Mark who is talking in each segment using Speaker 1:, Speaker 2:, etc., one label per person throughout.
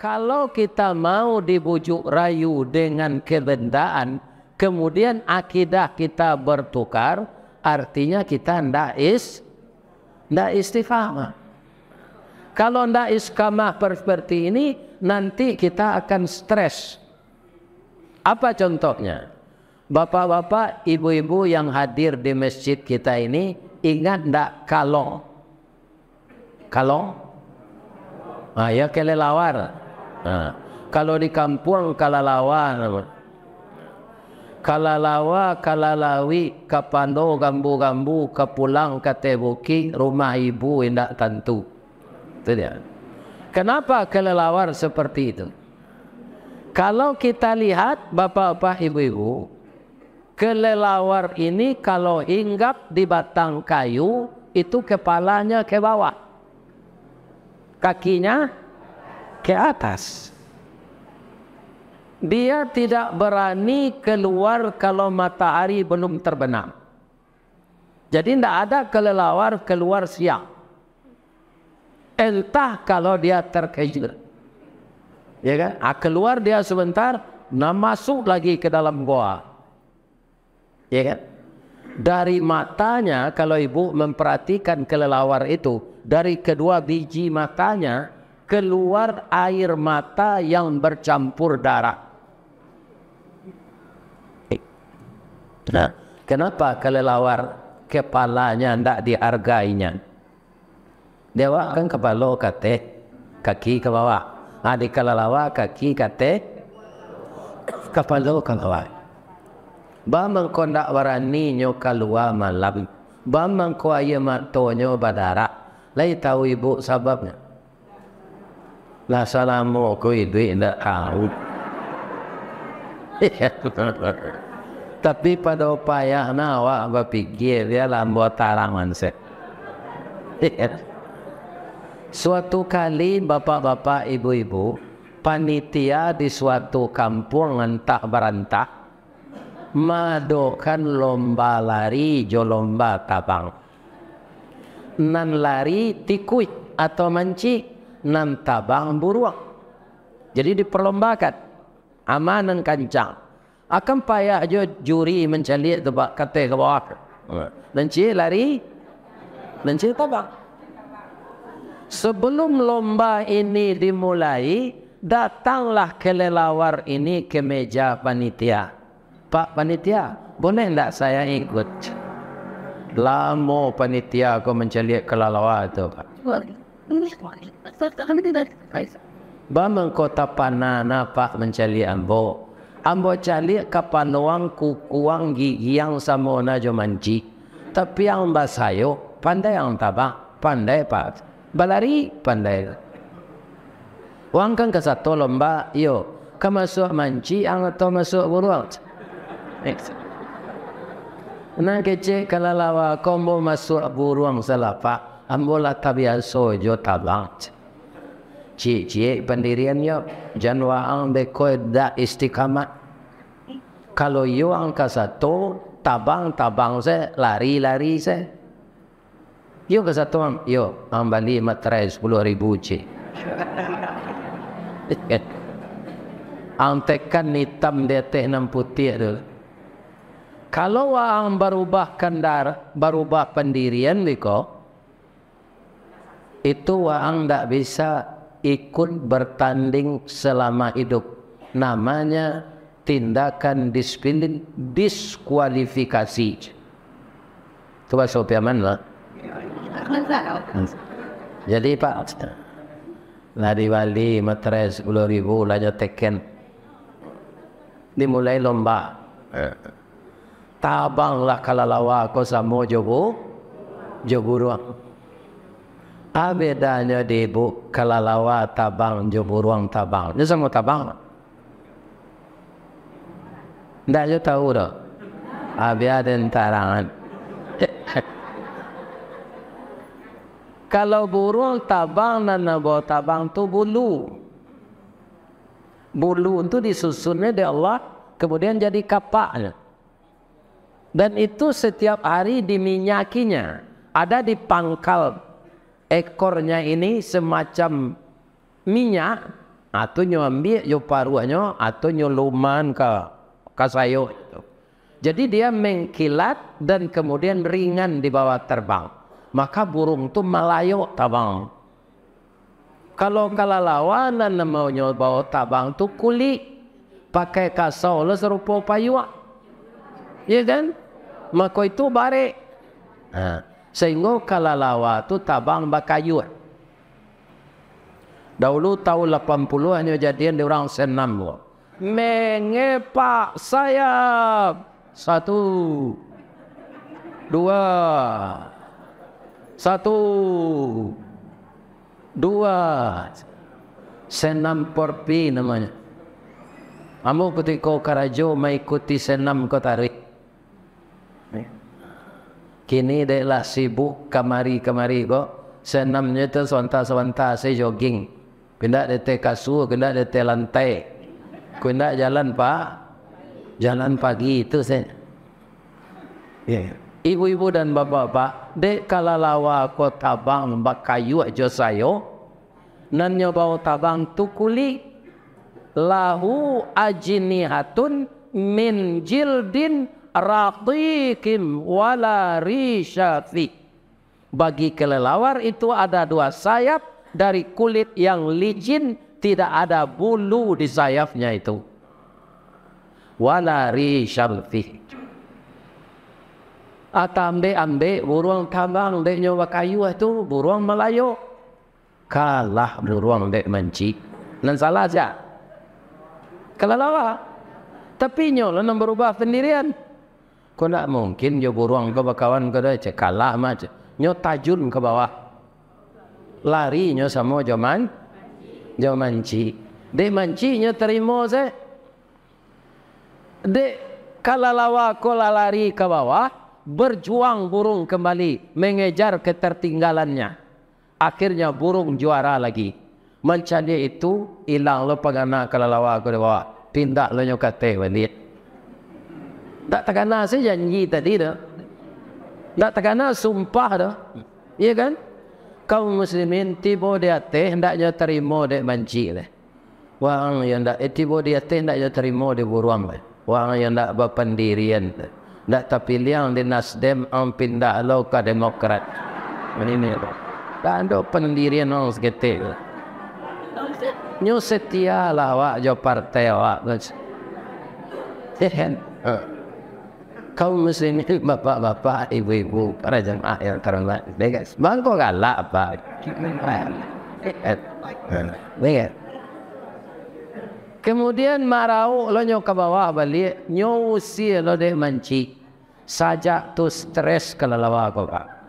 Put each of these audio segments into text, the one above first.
Speaker 1: Kalau kita mau dibujuk rayu dengan kerendahan, kemudian akidah kita bertukar, artinya kita ndak is, ndak istiqamah. Kalau ndak istiqamah seperti ini, nanti kita akan stres. Apa contohnya? Bapak-bapak, ibu-ibu yang hadir di masjid kita ini, ingat ndak kalau? Kalau? Ayo ah, ya kelelawar. lawar Nah, ha. kalau di kampung kalalawa. Kalalawa, kalalawi, kapando, gambu-gambu, kapulang, katebuki, rumah ibu tidak tentu. Itu dia. Kenapa kelelawar seperti itu? Kalau kita lihat bapak-bapak ibu-ibu, kelelawar ini kalau hinggap di batang kayu, itu kepalanya ke bawah. Kakinya ke atas. Dia tidak berani keluar kalau matahari belum terbenam. Jadi tidak ada kelelawar keluar siang. Entah kalau dia terkejut. Ya kan? Ah, keluar dia sebentar, nah masuk lagi ke dalam goa. Ya kan? Dari matanya kalau ibu memperhatikan kelelawar itu, dari kedua biji matanya keluar air mata yang bercampur darah. Eh, nah, kenapa kelelawar kepalanya tidak dihargainya? Dewa kan kepala kate, kaki ke bawah. Adik nah, kelelawar kaki kate, kepala ke bawah. Bama ko nak warani nyo kalua malam. Bama ko ayam matonyo badara. Lai tahu ibu sebabnya lah salam mokoi duit tak tahu tapi pada upaya nak awak berfikir dia lah buat tarangan saya suatu kali bapak-bapak ibu-ibu panitia di suatu kampung entah berantak madokan lomba lari jo lomba tabang nan lari tikuit atau mancik enam tabang buruang. Jadi diperlombakan. Amanan kancang. Akan payah aja juri mencari tebak kata ke bawah. Dan cik lari. Dan cik tabang. Sebelum lomba ini dimulai, datanglah kelelawar ini ke meja panitia. Pak panitia, boleh tak saya ikut? Lama panitia kau mencari kelelawar itu, Pak. Bama kota panana pak mencari ambo. Ambo cari kapanuang kukuang gigi yang sama na jo manci. Tapi ang basayo, pandai yang taba, pandai pak. Balari, pandai. Wang kang kasato lomba, yo. Kamaso manci, ang to maso buruat. Nang kece kalalawa kombo maso buruang salapa. Ambo la tabiaso jo tabang. Ambo cie-cie pendiriannya janwa ang dekoy da istiqamah kalau yo angka satu tabang-tabang se lari-lari se yo ke satu am yo ambali materai sepuluh ribu cie antekan hitam dia teh nam putih tu kalau wa ang berubah kendar berubah pendirian biko itu wa ang tak bisa ikut bertanding selama hidup. Namanya tindakan disiplin diskualifikasi. Coba sopiaman lah. Jadi Pak, lari wali matres 10 ribu lanjut teken. Dimulai lomba. Eh. Tabanglah lawa kosa jogo, joburuang. Abedanya di bu kelalawa tabang jemuruang tabang. Ini semua tabang. Dah juga tahu dah. Abia dan tarangan. Kalau burung tabang dan nabo tabang tu bulu. Bulu itu disusunnya di Allah. Kemudian jadi kapaknya. Dan itu setiap hari diminyakinya. Ada di pangkal ekornya ini semacam minyak atau nyo ambil yo atau nyo luman ke ke itu. jadi dia mengkilat dan kemudian ringan di bawah terbang maka burung itu melayu tabang kalau kalalawanan namanya bawa tabang tu kuli pakai kasau lah serupa payuak ya kan maka itu barek nah. Sehingga kalau lawa tu tabang bakayut. Dahulu tahun 80 hanya jadian di orang senam tu. Mengepak sayap. Satu. Dua. Satu. Dua. Senam porpi namanya. Amu ketika karajo mengikuti senam kotarik. Kini dia lah sibuk kemari-kemari kok. Senamnya tu sewantar-sewantar saya jogging. Kena dia teh kasur, kena dia teh lantai. Kena jalan pak. Jalan pagi itu saya. Yeah. Ibu-ibu dan bapak-bapak. Dek kalau lawa aku tabang mbak kayu aja saya. Nan nyobau tabang tu kulit. Lahu ajinihatun min jildin raqiqim wala rishati. Bagi kelelawar itu ada dua sayap dari kulit yang licin tidak ada bulu di sayapnya itu. Wala rishati. Atambe ambe burung tambang dek nyoba kayu itu burung melayu. Kalah burung dek manci. Nen salah aja. Kelelawar. Tapi nyo lo berubah pendirian. Kau tak mungkin jauh buruang kau berkawan kau dah cek kalah macam. Nyo tajun ke bawah. Lari nyo sama jaman. Jaman ci. Dek manci nyo terima saya. Dek kalau lawa kau lari ke bawah. Berjuang burung kembali. Mengejar ketertinggalannya. Akhirnya burung juara lagi. Macam dia itu. hilang lo pengana kalau lawa kau di bawah. tindak lo nyo kata. Wendit tak terkena saya janji tadi dah. Tak terkena sumpah dah. Kan? Ya kan? Kau muslimin eh, tiba di atas hendaknya terima di manci lah. Orang yang tak eh, tiba di atas hendaknya terima di buruan lah. Orang yang tak berpendirian lah. Tak terpilih di Nasdem yang pindah lo ke Demokrat. Ini ni lah. Tak ada pendirian orang segitu lah. setia lah awak jo partai awak. Ya eh, kan? Uh kaum muslimin bapak-bapak, ibu-ibu, para jemaah yang terhormat. Begas. Bang kau galak apa? Begas. Kemudian marau lo nyok ke bawah balik, nyusi lo deh manci. Sajak tu stres kelelawa kau pak.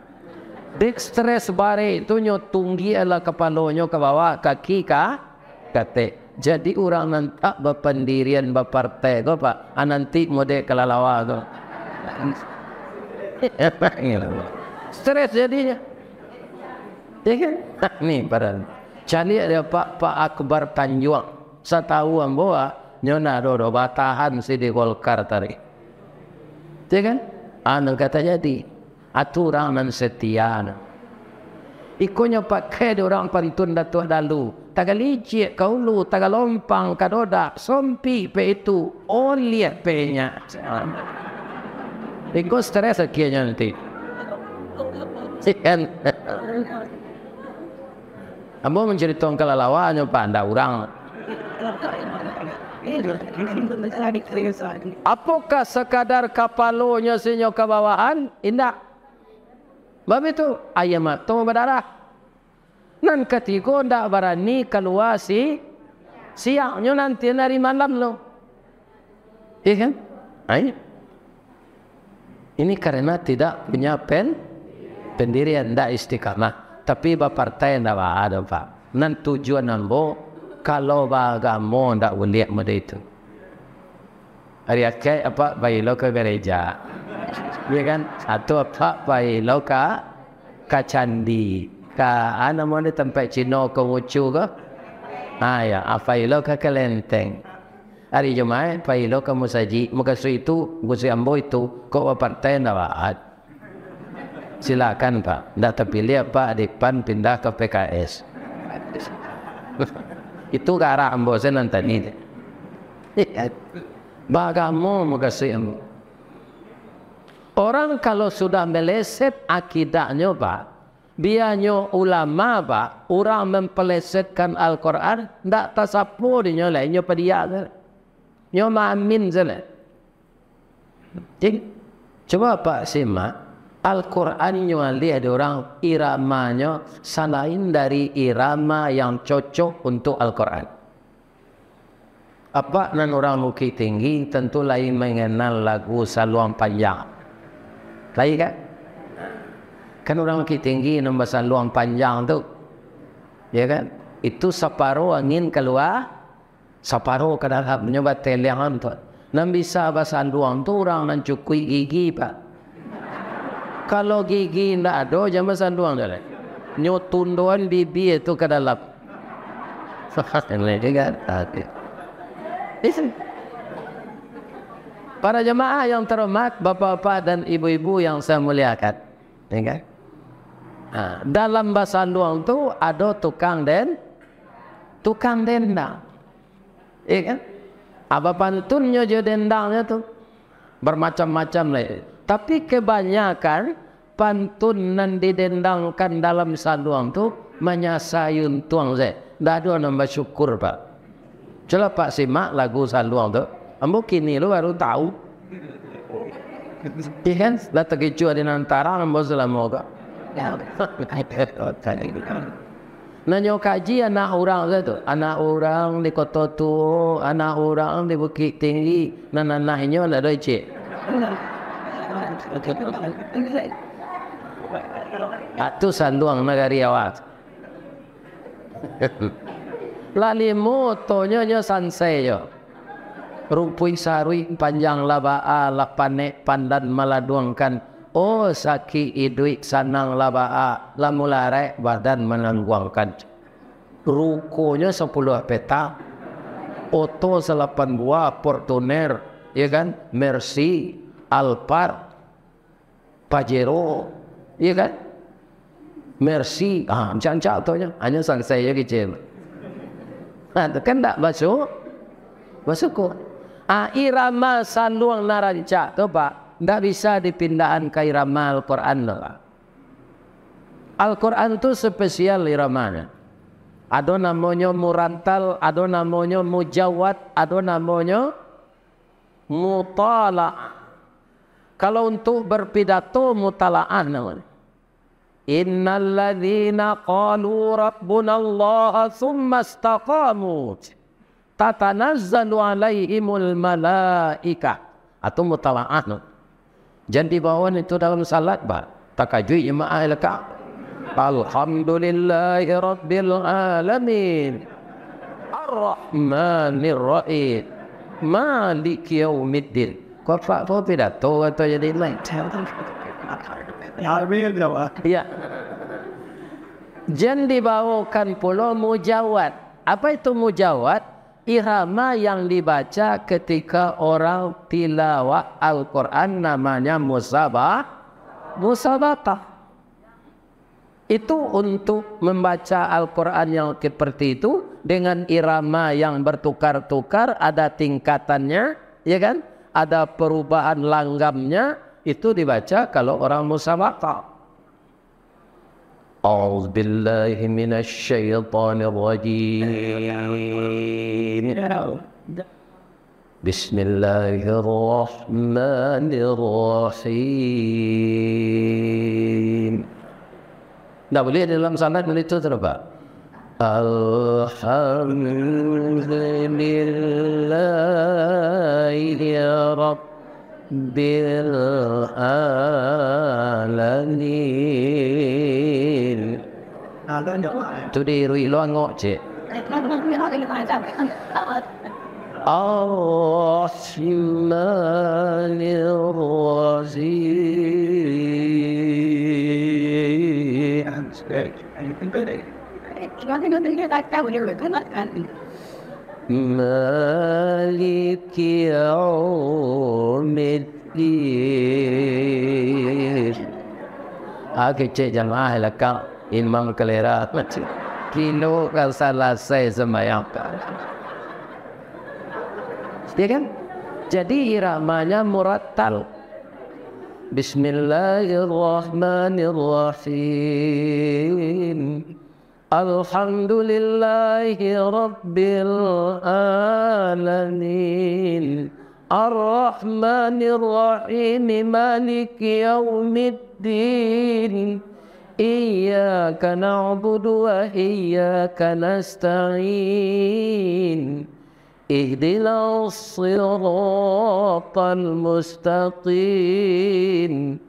Speaker 1: Dik stress bare itu nyok tunggi ala kepala nyok ke bawah kaki ka kate. Jadi orang nanti bapendirian berpartai kau pak. Anantik ah, mode kelelawa kau. Eh, apa ini lah stres jadinya ya kan tak ni para cari ada pak pak akbar tanjuang saya bahwa ambawa nyona dodo batahan si di golkar tadi ya kan anu kata jadi aturan man setia ikonya pakai de orang paritun datuh dalu tagal licik kau lu tagal lompang kadoda sompi pe itu oliat pe nya देखो eh, stres रखी lah nanti. जानते Ambo mencari tongkal lawa nyo panda urang. Apakah sekadar kapalonya sinyo ke bawahan? Indak. Bab itu ayam tu berdarah. Nan ketiga ndak berani keluar si siangnya nanti nari malam lo. Ya kan? Ayam. Ini karena tidak punya pen pendirian tidak istiqamah. Tapi ba partai tidak ada pak. Nan tujuan nampu kalau ba agama tidak boleh muda itu. Hari akhir apa bayi loka gereja. Ia kan atau apa bayi loka kacandi. Ka ah, anak mana tempat Cina kau ucu ke? Ayah, apa bayi ke kelenteng? hari Jumaat pai lo kamu saji muka su itu gusi ambo itu ko partai nawaat silakan pak ndak terpilih apa di pan pindah ke PKS itu ke arah ambo saya nanti ni bagamu muka su ambo Orang kalau sudah meleset akidahnya pak, biarnya ulama pak, orang mempelesetkan Al-Quran, tidak tersapu dinyo lainnya pada dia nyo ma amin sana. cuba Pak simak Al-Quran nyo alih ada orang iramanya selain dari irama yang cocok untuk Al-Quran. Apa nan orang muki tinggi tentu lain mengenal lagu saluang panjang. Lain kan? Kan orang muki tinggi nombor saluang panjang tu. Ya kan? Itu separuh angin keluar separuh ke dalam nyoba telian tu. Nam bisa basan duang tu orang nan cukui gigi pak. Kalau gigi ndak ada jangan sanduang duang dah. Nyo tunduan bibi itu ke dalam. Sahat ini juga. Para jemaah yang terhormat, bapa-bapa dan ibu-ibu yang saya muliakan. Dengar. Ya kan? ha, nah, dalam bahasa luang tu ada tukang den tukang denda Ya kan? Apa pantunnya je dendangnya tu? Bermacam-macam lah. Tapi kebanyakan pantun nan didendangkan dalam saluang tu menyasayun tuang saya. Dah ada orang bersyukur pak. Coba pak simak lagu saluang tu. Ambo kini lu baru tahu. Ya kan? Dah terkecoh di antara ambo selama kau. Ya, Nanyo kaji anak orang saya tu? Anak orang di kota tu, anak orang di bukit tinggi, nananah inyo lah doi cik. Atu sanduang negari awak. Lali moto nyo nyo sansai yo. Rupui sarui panjang laba'a ah, lapane pandan maladuangkan. Oh sakit iduik sanang laba'a ah, Lamularek badan menangguangkan Rukunya sepuluh peta Oto selapan buah Portuner Ya kan Mercy Alpar Pajero Ya kan Mercy ah, Macam catanya Hanya sang saya kecil Nah, kan tak masuk Masuk kok ah, Irama sanuang naranca Itu pak tidak bisa dipindahkan ke irama Al-Quran lah. Al-Quran itu spesial iramanya. Ada namanya murantal, ada namanya mujawat, ada namanya mutala'ah. Kalau untuk berpidato mutala'ah namanya. Innal ladhina qalu rabbunallah thumma istaqamu. Tatanazzalu alaihimul malaika. Atau mutala'ah namanya. Jangan dibawakan itu dalam salat, Pak. Takajui jemaah lekak. alamin. Ar-Rahmanirrahim. Rahmanir Malik yaumiddin. Kau Pak, kau pidato atau jadi lain? Amin, ya, Pak. Ya. Jangan dibawakan pula mujawat. Apa itu mujawat? irama yang dibaca ketika orang tilawah Al-Quran namanya musabah musabatah itu untuk membaca Al-Quran yang seperti itu dengan irama yang bertukar-tukar ada tingkatannya ya kan ada perubahan langgamnya itu dibaca kalau orang musabah أعوذ بالله من الشيطان الرجيم بسم الله الرحمن الرحيم نعم ليه لم سنعد من التدربة الحمد لله يا رب بالعالمين تدير إلى نوتي الرحمن الرحيم مالك يوم الدين Okay, cik jamaah lekak imam kelera. Kino kan salah saya semayang. Ya kan? Jadi iramanya murattal. Bismillahirrahmanirrahim. Bismillahirrahmanirrahim. الحمد لله رب العالمين الرحمن الرحيم مالك يوم الدين إياك نعبد وإياك نستعين اهدنا الصراط المستقيم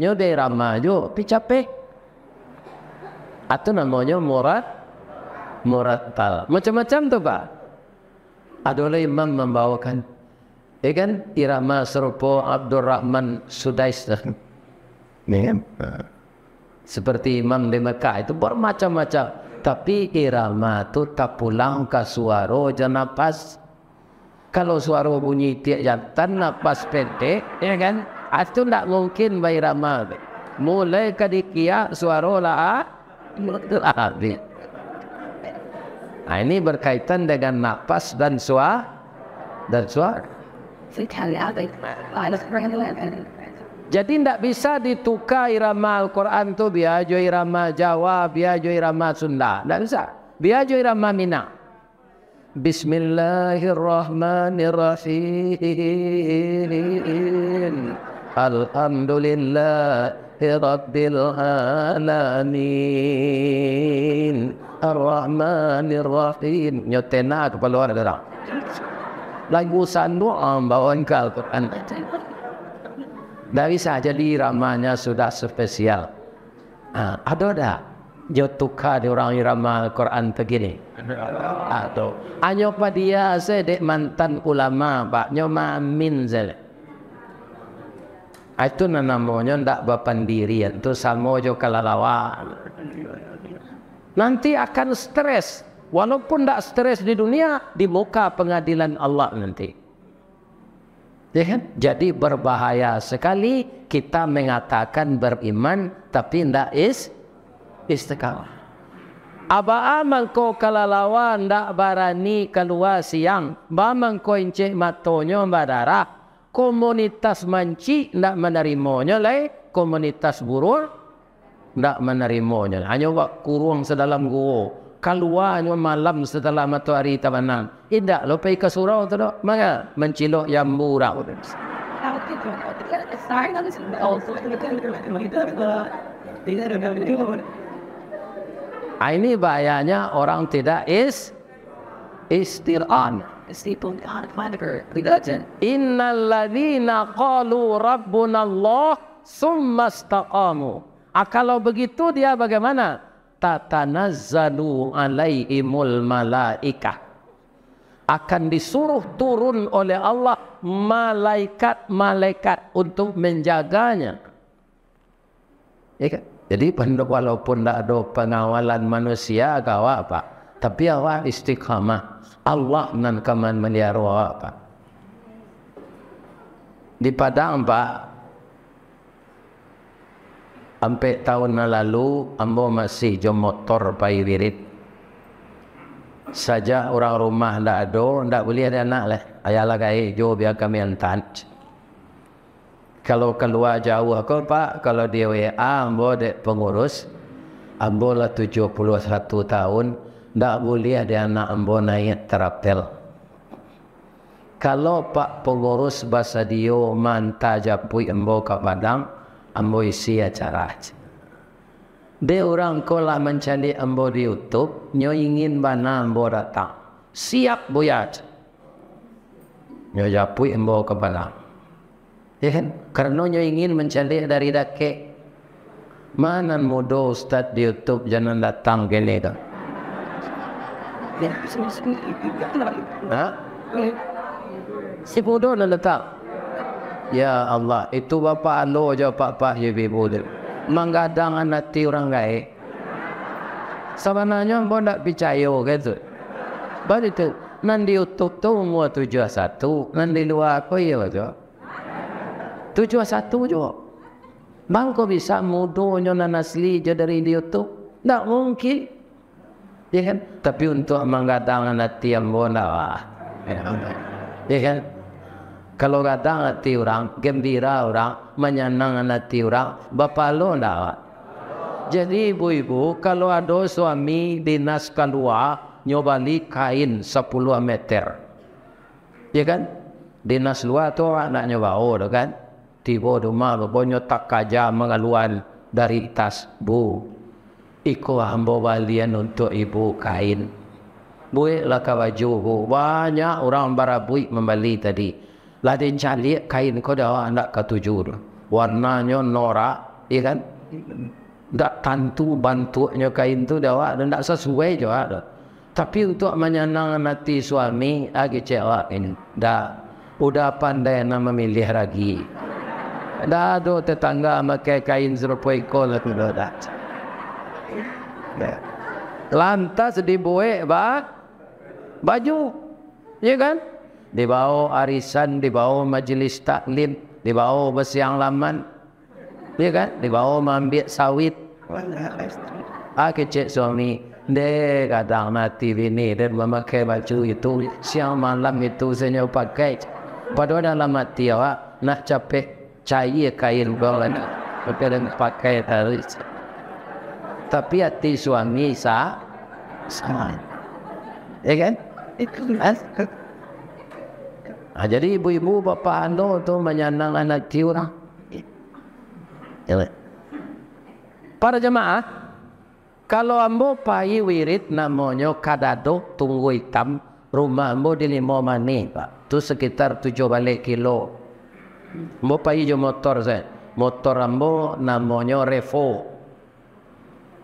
Speaker 1: يو دي رمى يو بي atau namanya murat murattal. Macam-macam tu pak. Adalah imam membawakan. Ya kan? Irama serupa Abdurrahman Sudais. Kan? Ha. Seperti imam di Mekah itu bermacam-macam. Tapi irama tu tak pulang ke suara jenapas. Kalau suara bunyi tiap jantan nafas pendek, ya kan? Itu tak mungkin bayi ramal. Mulai ke dikia suara lah. Nah, ah, ah, ini berkaitan dengan nafas dan suara dan suara. Ah, Jadi tidak bisa ditukar irama Al-Quran tu biaju irama Jawa, biaju irama Sunda. Tidak bisa. Biaju irama Mina. Bismillahirrahmanirrahim. Alhamdulillah. رب العالمين الرحمن الرحيم نيوتنا كبلوا على الرا lagu sanduam ah, bawaan kau Quran dari sahaja di ramanya sudah spesial ah, ada dah dia tukar di orang irama Quran begini atau ah, ha, anyo padia se dek mantan ulama pak nyo mamin zele itu namanya tidak berpendirian. Ya. Itu sama aja kalau lawan. Nanti akan stres. Walaupun tidak stres di dunia, di muka pengadilan Allah nanti. Ya kan? Jadi berbahaya sekali kita mengatakan beriman tapi tidak is istiqamah. Aba amangko kalalawan ndak barani keluar siang. Ba mangko incih matonyo madara komunitas manci nak menerimonya lain komunitas burur tidak menerimonya hanya buat kurung sedalam gua keluar malam setelah matahari tabanan tidak lo pergi ke surau tu dok maka mencilok yang murah ini bahayanya orang tidak is istirahat meskipun Tuhan kepada kelihatan. Innal ladhina Ah, kalau begitu dia bagaimana? Tatanazzalu alaihimul malaikah. Akan disuruh turun oleh Allah malaikat-malaikat untuk menjaganya. Ya kan? Jadi walaupun tak ada pengawalan manusia kau apa, tapi awak istiqamah. Allah nan kaman meliar apa. Di Padang Pak sampai tahun yang lalu ambo masih jom motor pai wirid. Saja orang rumah ndak ado, ndak boleh ada anak leh. Ayalah gai jo biar kami antan. Kalau keluar jauh aku Pak, kalau dia WA ambo dek pengurus ambo lah 71 tahun tak boleh ada anak ambo naik terapel. Kalau pak pengurus bahasa dia manta japui ambo ke padang, ambo isi acara aja. Dia orang kolak mencari ambo di Youtube, nyo ingin bana ambo datang. Siap buyat. Nyo japui ambo ke padang. Ya kan? Kerana nyo ingin mencari dari dakek. Mana mudah ustaz di Youtube jangan datang ke negara. Ha? Si bodoh nak letak. Ya Allah, itu bapa alo je pak pak je bibu tu. Menggadang anak orang gaya. Sebenarnya pun nak percaya ke kan tu. tu, nan di utuk tu umur tujuh satu. Nan di luar apa ya tu? Tujuh satu je. Bang kau bisa mudahnya nan asli je dari di utuk? Tak mungkin ya kan? Tapi untuk mengatakan hati yang bona, lah, ya, ya kan? Kalau katakan hati orang, gembira orang, menyenangkan hati orang, bapak lo nak. Jadi ibu-ibu, kalau ada suami di dinas keluar, nyobali kain 10 meter. Ya kan? naskah luar tu anak nyoba oh, kan? Tiba rumah, bonyo tak kajam mengeluar dari tas bu ikut hamba balian untuk ibu kain. Buik Buatlah kawaju. Banyak orang barabui membeli tadi. Lagi cari kain kau dah anak ketujuh. Warnanya norak. Ya kan? Tak tantu bantuknya kain tu dah Dan tak sesuai je Tapi untuk menyenang nanti suami, lagi cewek ini. Dah. Udah pandai nak memilih lagi. Dah tu tetangga makai kain serupa ikut. Lah dah lantas dibuik ba baju ya kan dibawa arisan dibawa majlis taklim dibawa bersiang laman ya kan dibawa mengambil sawit ah kecik suami dia kata mati bini dan memakai baju itu siang malam itu saya pakai padahal dalam mati awak nak capek cair kain bawah nak pakai tarik tapi hati suami sa sama. Ya kan? Itu ha, jadi ibu-ibu bapa anda tu menyandang anak tiura. Ya. Para jemaah, kalau ambo pai wirid namanya kadado tunggu hitam, rumah ambo di lima mani, Pak. Tu sekitar tujuh balik kilo. Ambo pai jo motor saya. Motor ambo namanya Revo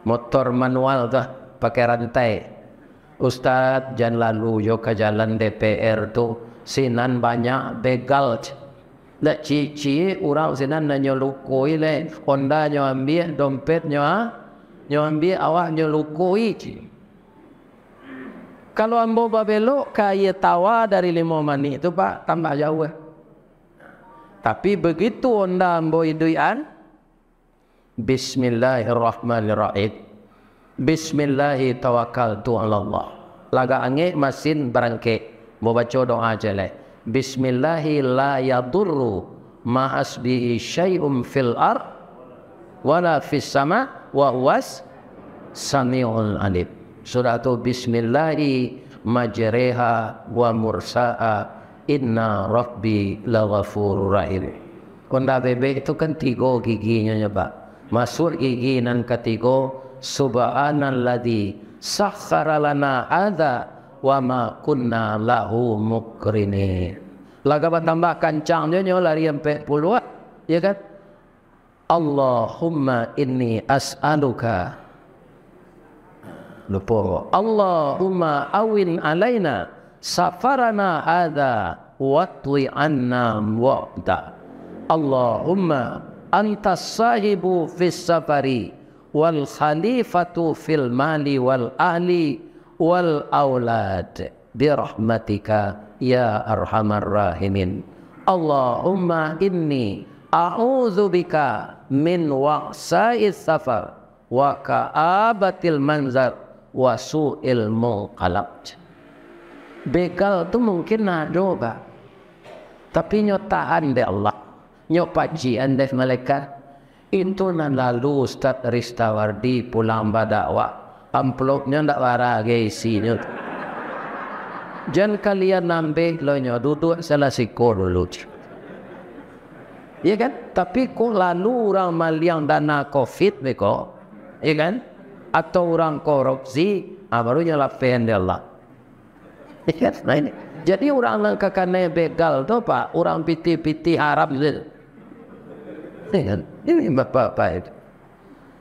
Speaker 1: motor manual tuh pakai rantai Ustaz jangan lalu yo ke jalan DPR tu sinan banyak begal nak cici urang sinan nak nyolukui le Honda nyo ambil dompet nyo ha? nyo ambil awak nyolukui ci kalau ambo babelo kaya tawa dari lima manik tu pak tambah jauh eh. tapi begitu Honda ambo iduian Bismillahirrahmanirrahim. Bismillahi tuan Allah. Laga ange masin berangke. baca doa jele. Bismillahi Bismillahirrahmanirrahim. La yadurru ma asbihi syai'um fil ar wala fis sama wa huwas sami'ul alim. Surah tu bismillahirrahmanirrahim majreha wa mursa'a inna rabbi la ghafur rahim. Kunda bebek itu kan tiga giginya nyebab. Masuk gigi nan ketiga Subhanalladhi Sakhara lana ada Wa ma kunna lahu mukrini Laga bertambah kancang dia ni Lari empat puluh Ya kan Allahumma inni as'aluka Lupa Allahumma awin alaina Safarana adha Watwi annam wa'da Allahumma anta sahibu fis safari wal khalifatu fil mali wal ahli wal aulad bi rahmatika ya arhamar rahimin Allahumma inni a'udzu bika min wa'sa'is safar wa ka'abatil manzar wa su'il muqalat bekal tu mungkin nak doba tapi nyotaan de Allah nyok pakcik andes malaikat itu nan lalu Ustaz Ristawardi pulang badakwa amplopnya ndak wara ge isinya jan kalian nambe lo nyok duduk salah siko dulu Iya kan? Tapi ko lalu orang maliang dana covid beko, ya kan? Atau orang korupsi, ah, baru nyala Allah. Iya kan? Nah ini. Jadi orang nak kakak begal tu pak, orang piti-piti Arab gitu kan? Ini bapa-bapa itu.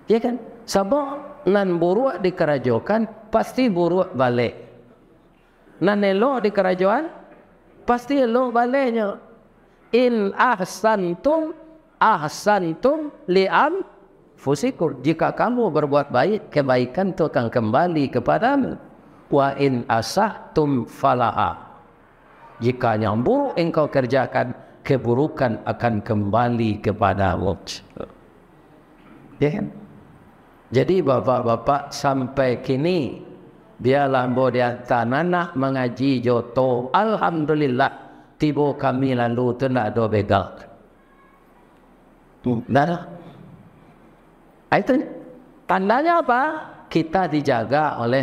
Speaker 1: Ya kan? Sabar nan buruk di kerajaan pasti buruk balik. Nan elok di kerajaan pasti elok baliknya. In ahsantum ahsantum liam fusikur. Jika kamu berbuat baik, kebaikan itu akan kembali kepada kepadamu. Wa in asahtum fala'a. Jika yang engkau kerjakan, keburukan akan kembali kepada Allah. Ya kan? Jadi bapak-bapak sampai kini dia lambo di atas nanah mengaji joto. Alhamdulillah tiba kami lalu tidak nak do begal. Tu. Hmm. Nah. Ah, itu tandanya apa? Kita dijaga oleh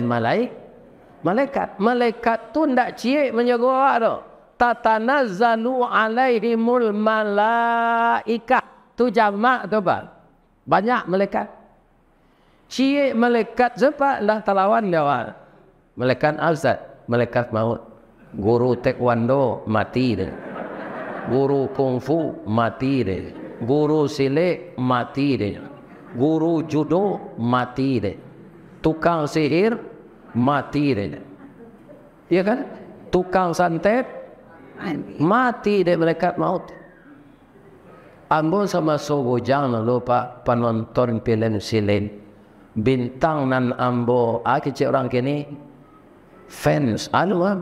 Speaker 1: malaikat. Malaikat tu ndak ciek menjaga awak tu tatanazzanu alaihimul malaika. Tu jamak tu ba. Banyak malaikat. Cie malaikat sempat dah terlawan dia. Malaikat azad, malaikat maut. Guru taekwondo mati dia. Guru kungfu mati dia. Guru silek mati dia. Guru judo mati dia. Tukang sihir mati dia. Ya kan? Tukang santet mati dari mereka maut. Ambon sama sobo jangan lupa penonton film silin bintang nan ambo aki cik orang kini fans anu ah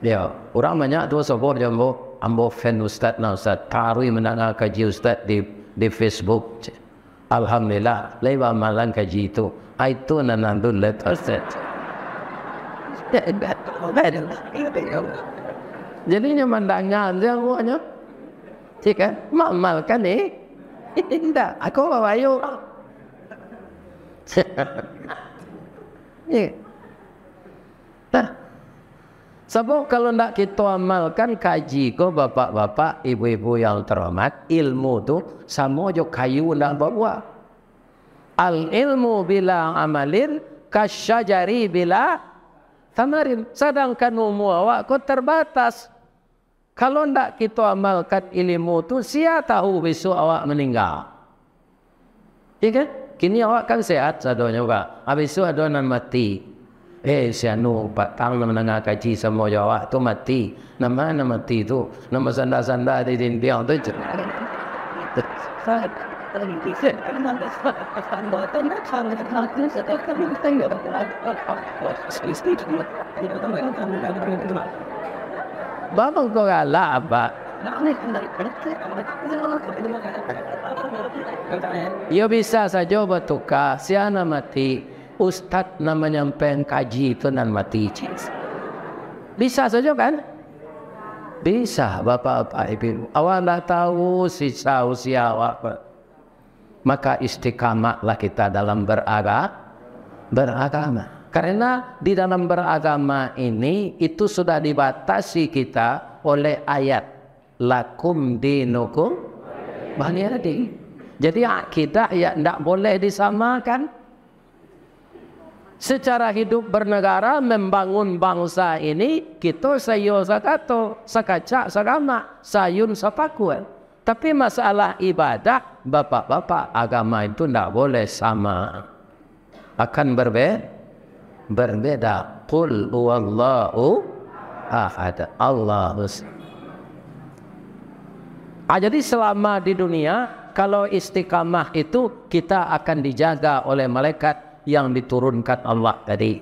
Speaker 1: ya orang banyak tu sobo jambo ambo fan ustaz na ustaz tarui menana kaji ustaz di di facebook alhamdulillah lewa malang kaji itu itu nan nan dulet ustaz Jadinya mandangan dia rupanya. Cik mamal kan ni. Kan, eh? Indah, aku bawa bayu. Ya. Tak. Sebab kalau nak kita amalkan kaji ko bapak-bapak, ibu-ibu yang terhormat, ilmu tu sama jo kayu nak bawa. Al ilmu bila amalin kasyajari bila tamarin. Sedangkan umu awak ko terbatas. Kalau ndak kita amalkan ilmu tu, sia tahu besok awak meninggal. Ya kan? Kini awak kan sehat sadonya juga. Habis ah, itu ada nak mati. Eh, si anu empat tahun menengah kaji semua jawab tu mati. Nama mana mati tu? Nama sanda-sanda di dinding tu. Bapak kau kalah apa? Ia bisa saja bertukar Siapa mati Ustaz pen pengkaji itu nan mati Bisa saja kan Bisa bapa bapak ibu. Awak dah tahu Sisa usia awak maka istiqamahlah kita dalam beragama beragama karena di dalam beragama ini itu sudah dibatasi kita oleh ayat lakum dinukum waliyadi jadi akidah ya tidak boleh disamakan secara hidup bernegara membangun bangsa ini kita sayo sakato sakaca, sakama sayun sapakuen Tapi masalah ibadah, bapak-bapak agama itu tidak boleh sama. Akan berbeda. Berbeda. Qul huwallahu ahad. Allah. Ah, jadi selama di dunia, kalau istiqamah itu kita akan dijaga oleh malaikat yang diturunkan Allah tadi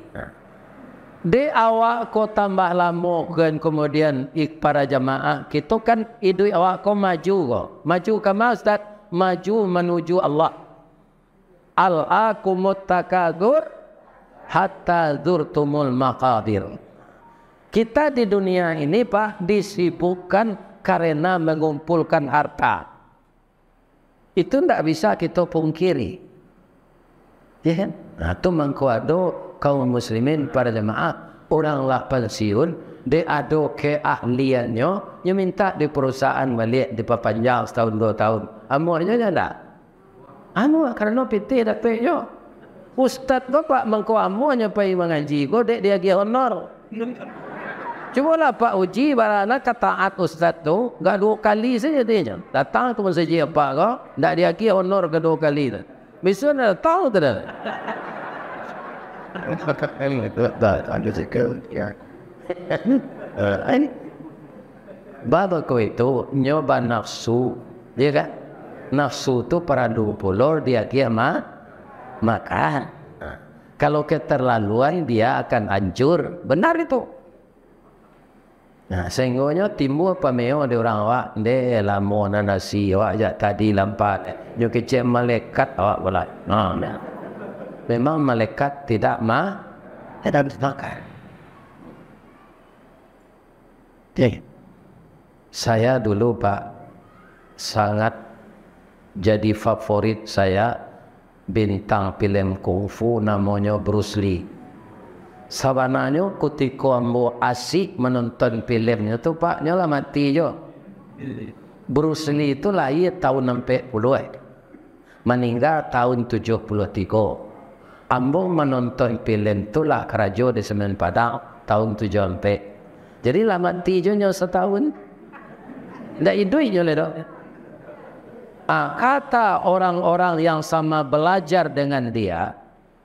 Speaker 1: di awak ko tambah lama kan kemudian ik para jamaah kita kan idui awak ko maju ko maju ke mana ustaz maju menuju Allah al akumutakadur hatta zurtumul maqabir kita di dunia ini pak disibukkan karena mengumpulkan harta itu tidak bisa kita pungkiri ya kan nah itu mengkuaduk kaum muslimin para jemaah oranglah pensiun dia ada keahliannya dia minta di perusahaan balik di perpanjang setahun dua tahun amurnya dia tak amur kerana PT dapat yo ustaz bapak mengko amurnya pergi mengaji kau dek dia pergi honor Cuba lah Pak Uji barana kataat ustaz tu gak dua kali saja dia datang tu saja apa kau nak dia pergi honor kedua kali tu Bisa dah tahu tu Bapa kau itu nyoba nafsu, ya kan? Nafsu itu perandu pulor dia dia ma makan. Kalau keterlaluan dia akan hancur. Benar itu. Nah, sehingga timbul pameo di orang awak. Dia lama nasi awak tadi lampak. Dia kecil malekat awak boleh, Nah, nah memang malaikat tidak ma tidak makan. Okay. Saya dulu Pak sangat jadi favorit saya bintang film kungfu namanya Bruce Lee. Sabananya ketika ambo asik menonton filmnya tu Pak nyala mati yo. Bruce Lee itu lahir tahun 60 eh. Meninggal tahun 73. Ambo menonton film tulah kerajo di Semen Padang tahun tu jumpa, Jadi lama ti jonyo setahun. Ndak idui jole do. Ah, kata orang-orang yang sama belajar dengan dia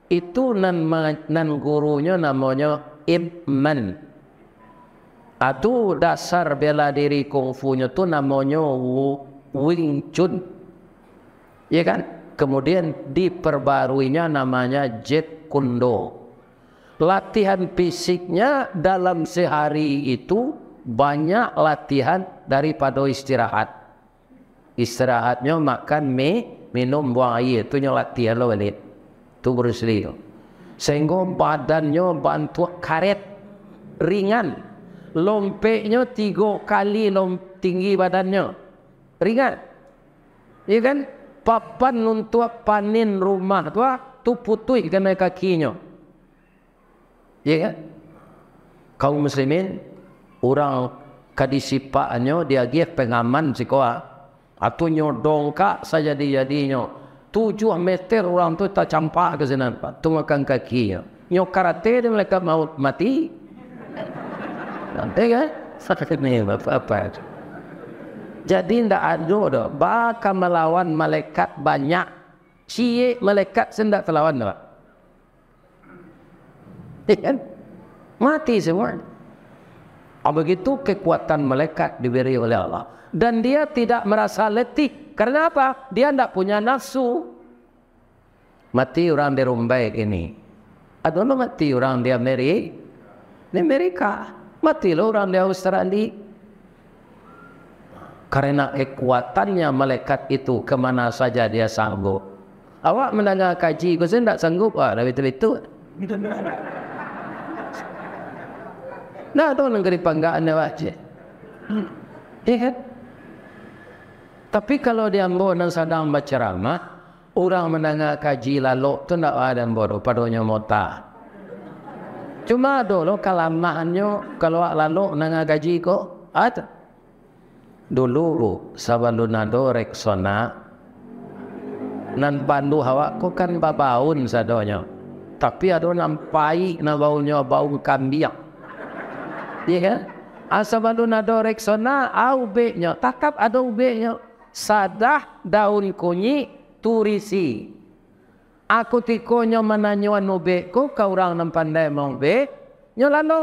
Speaker 1: itu nan nan gurunya namanya Ibman. Atu dasar bela diri kungfunya tu namanya Wing Chun. Ya kan? kemudian diperbaruinya namanya Jet Kundo. Latihan fisiknya dalam sehari itu banyak latihan daripada istirahat. Istirahatnya makan mie, minum buang air. Itu latihan lo lah balik. Itu berusli. Sehingga badannya bantu karet ringan. Lompeknya tiga kali lom tinggi badannya. Ringan. Iya kan? papan untuk panen rumah tu tu putui kena kakinya. Ya kan? Kaum muslimin orang kadisipaknya dia gi pengaman si koa. Atu nyodongka saja dia jadinya. Tujuh meter orang tu tak campak ke sana. Tu makan kaki. Nyo karate dia mereka mau mati. Nanti kan? Sakit ni apa-apa itu. Jadi tidak ada dah. Bakal melawan malaikat banyak. Cie malaikat sendak terlawan dah. Ya kan? Mati semua. Apa ah, begitu kekuatan malaikat diberi oleh Allah. Dan dia tidak merasa letih. Karena apa? Dia tidak punya nafsu. Mati orang di Rumbai ini. Atau mati orang di Amerika. Di Amerika. Mati orang di Australia. Karena kekuatannya malaikat itu ke mana saja dia sanggup. Awak mendengar kaji, kau saya tidak sanggup. Ah, Dari itu. betul Nah, tu nak kiri panggaan dia wajib. Ya kan? Tapi kalau dia ambo dan sedang berceramah, orang mendengar kaji lalu tu tidak ada baru padanya mota. Cuma dulu kalamannya kalau lalu mendengar kaji kok, ada. Ah, dulu sabaluna do reksona nan pandu hawa ko kan babaun sadonyo tapi ado nampai na baunyo bau kambiak iya kan asabaluna do reksona au be nyo takap ado be nyo sadah daun kunyi turisi aku tikonyo anu be ko kaurang nan pandai mau be nyo lalo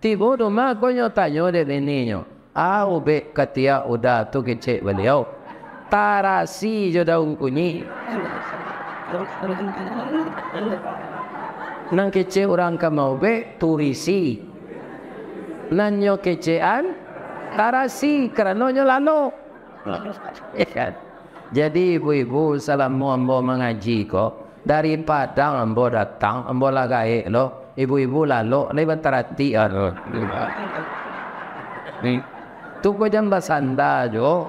Speaker 1: tibo do ma ko nyo tanyo de niyo. Au be katia uda tu kece beliau. Tarasi je daun kunyit. Nang kece orang ke mau bek turisi. Nanyo kecean tarasi kerana nyo lano. Ya kan? Jadi ibu-ibu salam mu ambo mengaji ko dari Padang ambo datang ambo lah gaek lo ibu-ibu lalu lewat bentar hati tú kau ya andas andando.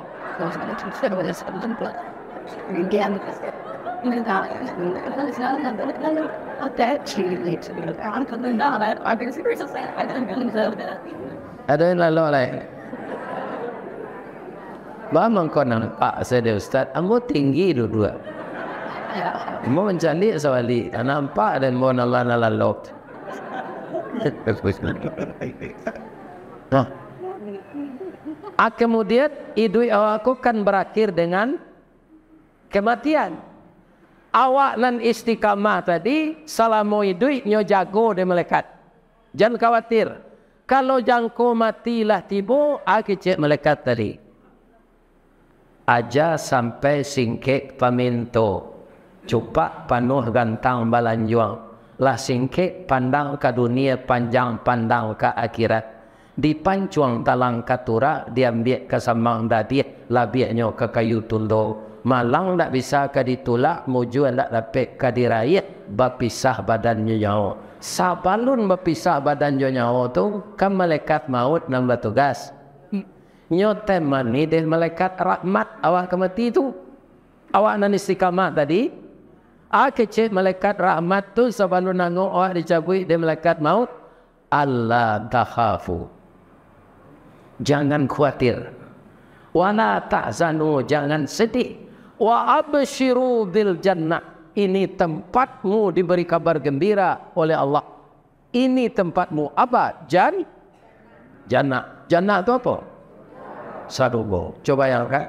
Speaker 1: Ada yang lalu lain. Bapak mengkona nampak saya dia ustaz, aku tinggi dua-dua. Mau mencari soal ini, nampak dan mohon Allah nalar lot. Nah, Ah, kemudian idui awakku kan berakhir dengan kematian. Awak nan istiqamah tadi salamu idui nyo jago de malaikat. Jangan khawatir. Kalau jangko matilah tibo aki ah, cek melekat tadi. Aja sampai singkek paminto. Cuba panuh gantang balanjuang. Lah singkek pandang ke dunia panjang pandang ke akhirat. Di dipancuang talang katura diambil ke samang dadi labiaknya ke kayu tundo malang tak bisa ke ditulak muju tak dapat ke dirayat bapisah badannya nyawa sabalun bapisah badannya nyawa tu kan malaikat maut nam bertugas hmm. nyo teman ni dia malaikat rahmat awak kemati tu awak nan istiqamah tadi Akece malaikat rahmat tu sabalun nangong awak dicabui dia malaikat maut Allah takhafu jangan khawatir. Wala tahzanu, jangan sedih. Wa abshiru bil jannah. Ini tempatmu diberi kabar gembira oleh Allah. Ini tempatmu apa? Jan jannah. Jannah itu apa? Sarugo. Coba yang kan?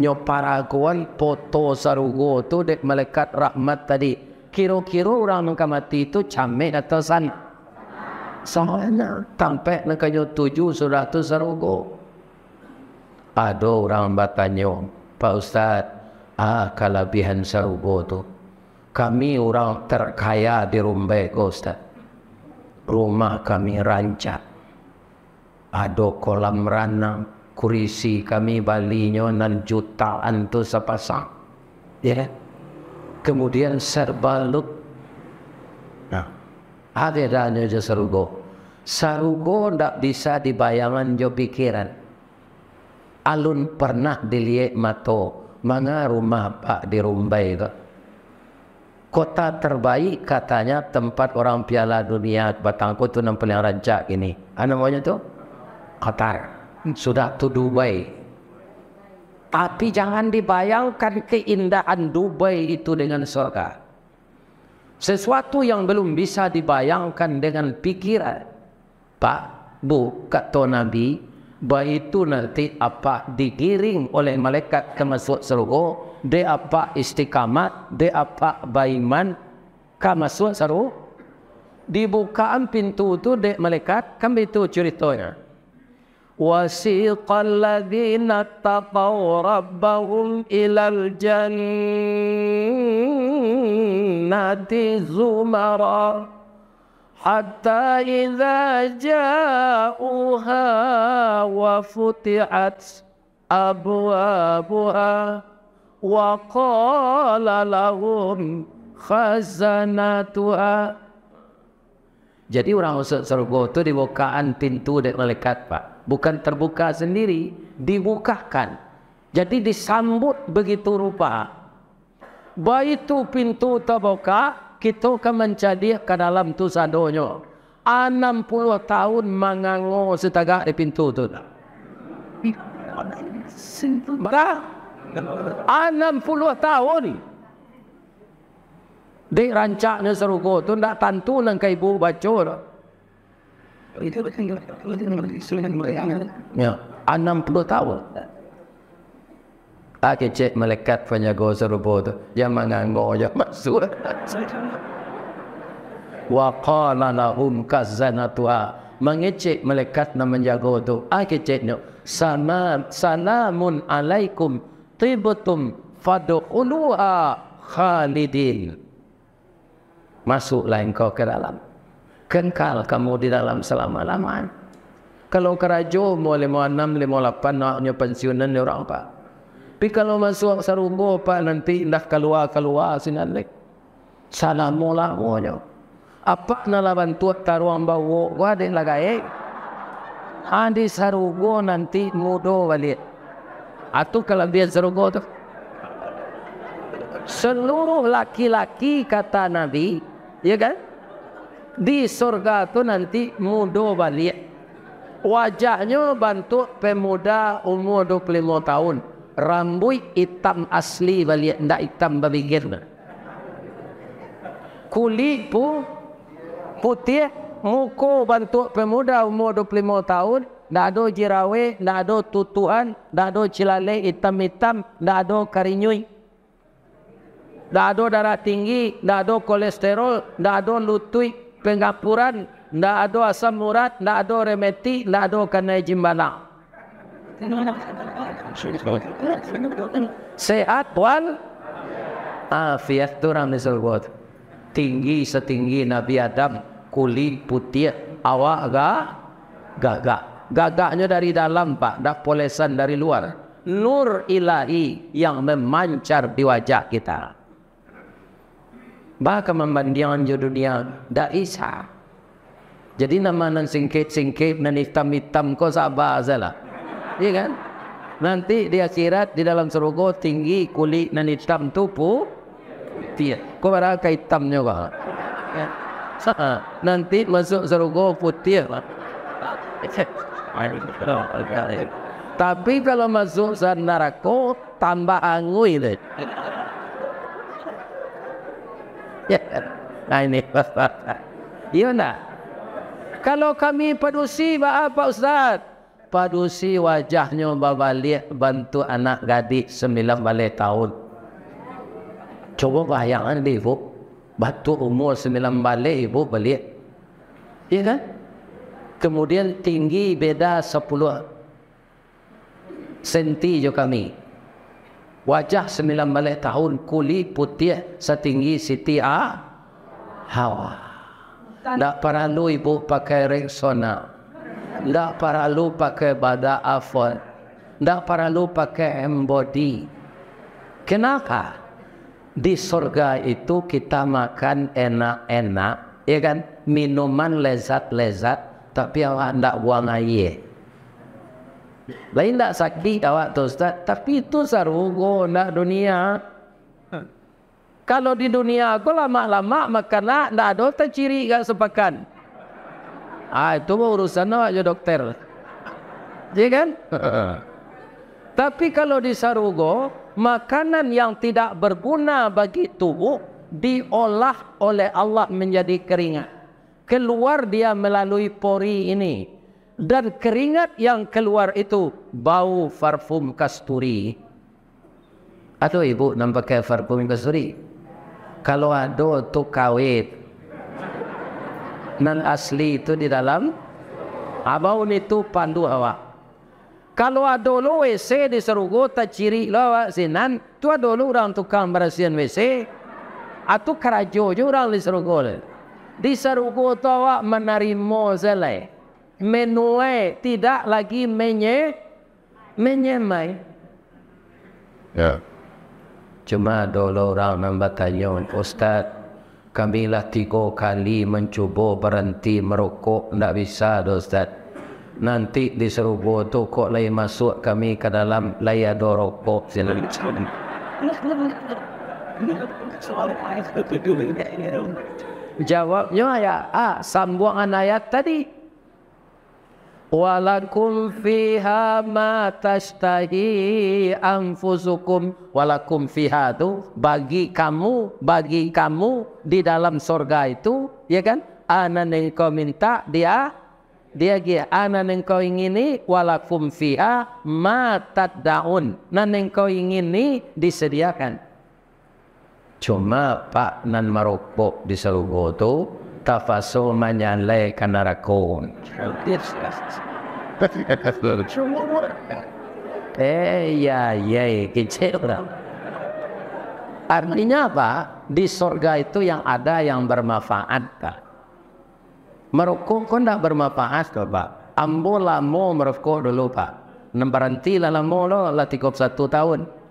Speaker 1: Nyo para kuan foto sarugo tu dek malaikat rahmat tadi. Kira-kira orang nak mati itu camik atau sanak sahaja sampai nak kanyo tujuh seratus sarogo. Ada orang bertanya, Pak Ustaz, ah kalau kelebihan sarogo tu? Kami orang terkaya di rumah ko Ustaz. Rumah kami rancak. Ada kolam renang, kurisi kami balinya nan jutaan tu sepasang. Ya. Yeah. Kemudian serba lup Hadirannya je sarugo. Sarugo tak bisa dibayangkan jo pikiran. Alun pernah dilihat mato. Mana rumah pak di Rumbai itu. Kota terbaik katanya tempat orang piala dunia batangku tu nampak yang rancak ini. Apa namanya tu? Qatar. Hmm. Sudah tu Dubai. Tapi jangan dibayangkan keindahan Dubai itu dengan surga sesuatu yang belum bisa dibayangkan dengan pikiran pak bu kata nabi bah itu nanti apa digiring oleh malaikat ke masuk surga de apa istiqamat de apa baiman ke kan masuk surga dibukaan pintu itu de malaikat kan itu ceritanya wasiqal ladzina taqaw rabbahum ilal jannah الجنه زمرا حتى اذا جاءوها وفتحت ابوابها وقال لهم خزنتها Jadi orang masuk surga itu dibukaan pintu dari malaikat pak, bukan terbuka sendiri, dibukakan. Jadi disambut begitu rupa Baik tu pintu terbuka kita akan mencari ke dalam tu sadonyo puluh tahun mangango setagak di pintu tu Berah? puluh tahun di rancaknya serugo tu tak tentu lang ke ibu baca Ya, 60 tahun. Aki cek melekat punya gosa rupa tu. Ya mana ngoh ya masuk. Wa qala lahum kazzanatuha. Mengecek melekat na menjaga tu. Aki cek ni. Salamun alaikum tibetum fadu'uluha khalidin. Masuklah engkau ke dalam. Kengkal kamu di dalam selama-lamanya. Kalau kerajo mau lima enam lima lapan nak pensiunan orang pak. Tapi kalau masuk sarungo pak nanti dah keluar keluar sinalik. Salam mula mula. Apa nak lawan tuat taruang bawa? Gua ada lagi. Eh? Andi sarungo nanti mudo balik. Atau ah, kalau dia sarungo tu. Seluruh laki-laki kata Nabi, ya kan? Di surga tu nanti mudo balik. Wajahnya bantu pemuda umur 25 tahun rambut hitam asli balik ndak hitam berbigir kulit pun putih muka bentuk pemuda umur 25 tahun ndak ada jirawe ndak ada tutuan ndak ada celale hitam-hitam ndak ada karinyui ndak ada darah tinggi ndak ada kolesterol ndak ada lutut pengapuran ndak ada asam urat ndak ada remeti ndak ada kena jimbalang Sehat wal afiat tu ramisul buat. Tinggi setinggi Nabi Adam kulit putih awak gak gagak gagaknya dari dalam pak dah polesan dari luar nur ilahi yang memancar di wajah kita bahkan membandingkan di dunia dah isha jadi nama nan singkit singkit nan hitam hitam ko sabah lah. Iya kan? Nanti di akhirat di dalam surga tinggi kulit nan hitam tupu. Tiat. Ko bara ka hitam juga. Ya. Ha, nanti masuk surga putih. Tapi kalau masuk sana neraka tambah angui deh. Ya. Nah ini pasal. Iya nak. Kalau kami pedusi, apa Ustaz? padusi wajahnya babalik bantu anak gadis sembilan balai tahun. Cuba bayangkan dia ibu. Batu umur sembilan balai ibu balik. Ya kan? Kemudian tinggi beda sepuluh senti je kami. Wajah sembilan balai tahun kulit putih setinggi siti A. Hawa. Tak perlu ibu pakai ring tidak perlu pakai badan afon. Tidak perlu pakai embody. Kenapa? Di surga itu kita makan enak-enak. Ya kan? Minuman lezat-lezat. Tapi awak tidak buang air. Lain tak sakit awak tu Ustaz. Tapi itu sarugo nak dunia. Hmm. Kalau di dunia aku lama-lama makanlah. tak ada tak ciri kat sepakan. Ah, itu mah urusan awak jadi doktor. Ya kan? Tapi kalau di Sarugo, makanan yang tidak berguna bagi tubuh diolah oleh Allah menjadi keringat. Keluar dia melalui pori ini. Dan keringat yang keluar itu bau parfum kasturi. Aduh ibu nampak ke parfum kasturi. Kalau ada tu kawit, nan asli itu di dalam abau ni tu pandu awak kalau ada lo WC di serugo tak ciri lo awak sinan tu ada lo orang tukang bersihan WC atau kerajo juga orang di serugo di serugo tu awak menerima zelai menuai tidak lagi menye menyemai ya yeah. cuma ada lo orang nambah tanya ustaz kami lah tiga kali mencuba berhenti merokok tidak bisa tu Ustaz nanti diserubu tu kok lagi masuk kami ke dalam layar do rokok sini jawabnya ya ah sambungan ayat tadi walakum fiha ma tashtahi anfusukum walakum fiha itu bagi kamu bagi kamu di dalam sorga itu ya kan anan yang kau minta dia dia gia anan yang kau ingini walakum fiha matat daun nan yang kau ingini disediakan cuma pak nan marokok di seluruh itu tafasul manyale kanarakon. Eh ya ya kecil Artinya apa? Di sorga itu yang ada yang bermanfaat tak? Merukuh kau tak bermanfaat tak pak? Ambo lamo merukuh dulu pak. Nembaranti lamo lo latikop satu tahun.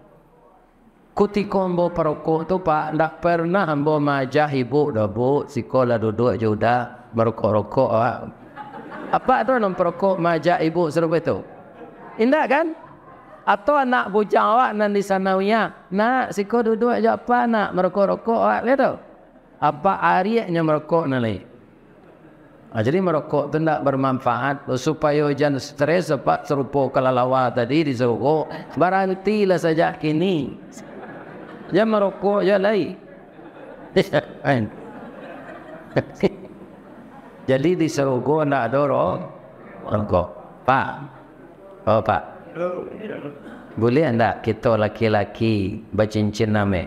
Speaker 1: Kutiko bo parokok tu pak ndak pernah bo majah ibu dah bu sikola duduk je udah merokok-rokok pak. Apa tu nak merokok majah ibu serupa tu? Indak kan? Atau anak bujang awak nan di sanawiya, nak siko duduk je apa nak merokok-rokok awak lihat tu. Apa ariaknya merokok nali? Nah, jadi merokok tu tidak bermanfaat supaya jangan stres sebab serupa kalau kelalawa tadi di suku. Berhentilah sejak kini dia ya merokok dia ya lain jadi di serogo nak doro merokok pak oh pak boleh tak kita laki-laki bercincin nama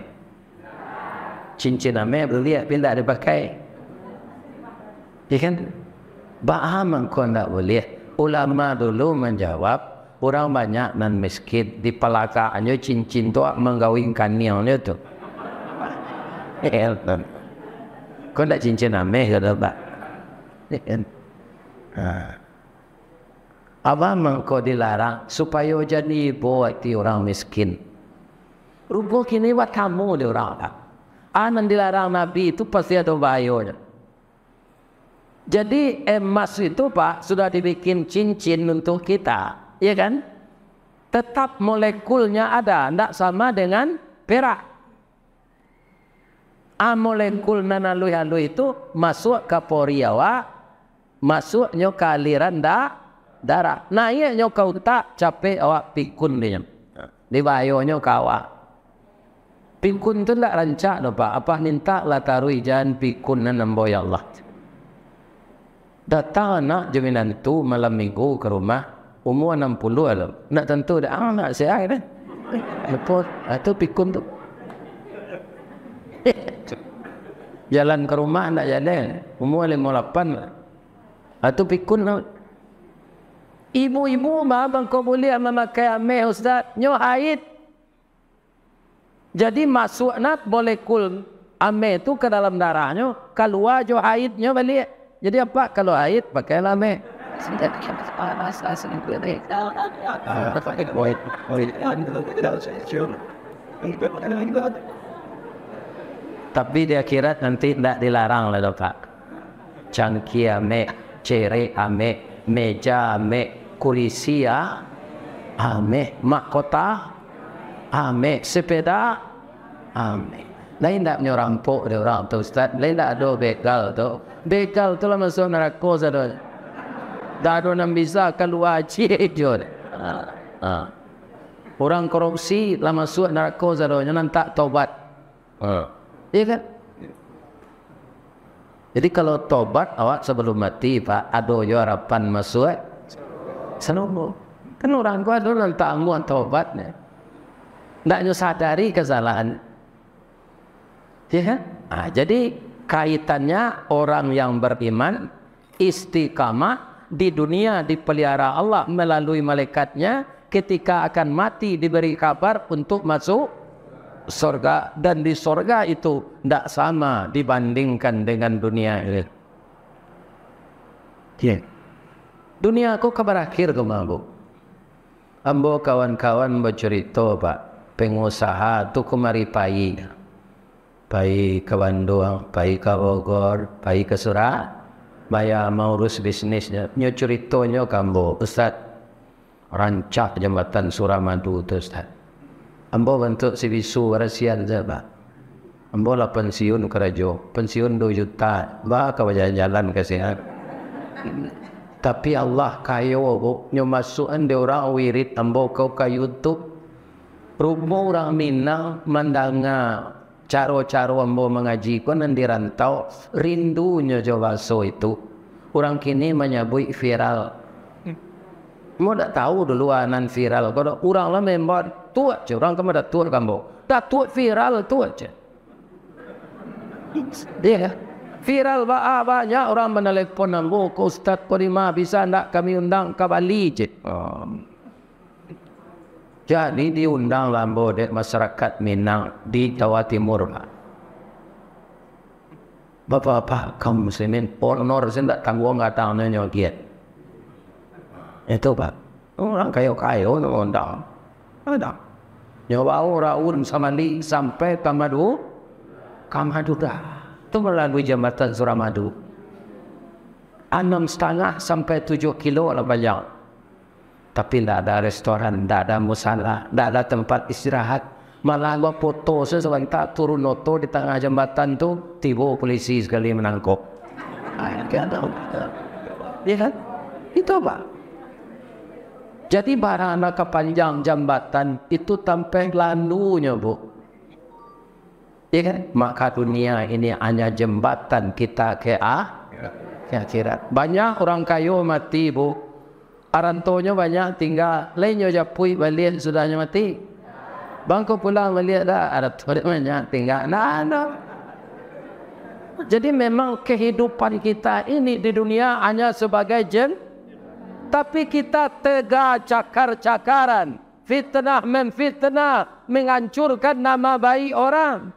Speaker 1: cincin nama boleh bila tak dipakai? ya kan Baham ah, engkau boleh Ulama dulu menjawab orang banyak nan miskin di pelaka anyo cincin tu menggawinkan nil nyo tu eh, elton kau ndak cincin ame ko ndak ba ha. apa mengko dilarang supaya jadi buat ti orang miskin rupo kini wat kamu de orang tak anan ah, dilarang nabi itu pasti ada bayonya jadi emas eh, itu pak sudah dibikin cincin untuk kita ya kan? Tetap molekulnya ada, tidak sama dengan perak. A molekul nanalu itu masuk ke pori awak, masuk ke aliran da, darah. Naya ia nyo kau tak capek awak pikun dia. Ya. Di bayonyo kawa. Pikun tu tak rancak lho Pak. Apa minta lah taruh ijan pikun dan nambah ya Allah. Datang anak jaminan tu malam minggu ke rumah umur 60 alam. Lah. Nak tentu dah ah, nak saya kan. Lepas atau ah, pikun tu. jalan ke rumah nak jalan. Umur 58 lah. Atau ah, pikun lah. Ibu-ibu mabang kau boleh memakai amir ustaz. Nyo haid. Jadi masuk nak boleh kul amir tu ke dalam darahnya. Keluar jo haidnya balik. Jadi apa kalau haid pakai amir. Uh, uh, Tapi dia kira nanti tidak dilarang lah dok kak. Cangki ame, cere ame, meja ame, kurisi ya, ame, makota ame, sepeda, ame. Lain tak punya rampok dia orang tu Lain tak ada begal tu. Begal tu lah masuk neraka tu. Darun Ambiza keluar cik je. Ha. Ha. Orang korupsi lama suat neraka zaranya nan tak taubat. Ha. Ya kan? Jadi kalau taubat awak sebelum mati Pak ada ya, yo harapan masuk. Eh? Senang Kan orang gua tu nan tak anggu taubat ni. Ndak nyu sadari kesalahan. Ya kan? Ah jadi kaitannya orang yang beriman istiqamah di dunia dipelihara Allah melalui malaikatnya ketika akan mati diberi kabar untuk masuk surga dan di surga itu tidak sama dibandingkan dengan dunia ini. Yeah. Dunia aku kabar akhir ke mabuk. Ambo kawan-kawan bercerita pak pengusaha tu kemari payi pai ke Bandung, pai ke Bogor, pai ke Surat bayar mengurus bisnisnya. Nyo ceritonyo kambo Ustaz rancak jambatan Suramadu tu Ustaz. Ambo bentuk si bisu rasian je ba. Ambo la pensiun kerajo, pensiun 2 juta. Ba kau jalan-jalan ke sehat. Tapi Allah kayu, bo nyo masukan de ora ambo kau ka YouTube. Rumah orang Minang mandanga Caro-caro ambo mengaji ko nan dirantau rindunya jawa so itu. Orang kini menyebut viral. Hmm. Mau dah tahu dulu anan viral. Kalo orang lah membuat tua je. Orang kemana tua kambo? Tak tua viral tua je. Dia ya. viral ba ah, banyak orang menelepon ambo. Kau ustad kau bisa nak kami undang kembali je. Oh. Jadi diundang lambo dek masyarakat Minang di Jawa Timur lah. Bapa-bapa kaum muslimin honor sen tak tanggung kata anda nyokiet. Itu pak. Orang kayu kayu, tu undang. Ada. Nyawa orang un sama ni sampai kamadu, kamadu dah. Tu melalui jambatan Suramadu. Enam setengah sampai tujuh kilo lah banyak tapi tidak ada restoran, tidak ada musala, tidak ada tempat istirahat. Malah gua foto sesuatu kita turun noto di tengah jambatan tu tiba polisi sekali menangkap. Ya kan? Itu apa? Jadi barang anak kepanjang jambatan itu tampil lanunya bu. Ya kan? Maka dunia ini hanya jembatan kita ke ah? kira Banyak orang kayu mati bu arantonya banyak tinggal lainnya je pui balik sudahnya mati bangku pulang melihat dah aranto banyak tinggal nah, nah. jadi memang kehidupan kita ini di dunia hanya sebagai jen tapi kita tegak cakar-cakaran fitnah memfitnah menghancurkan nama baik orang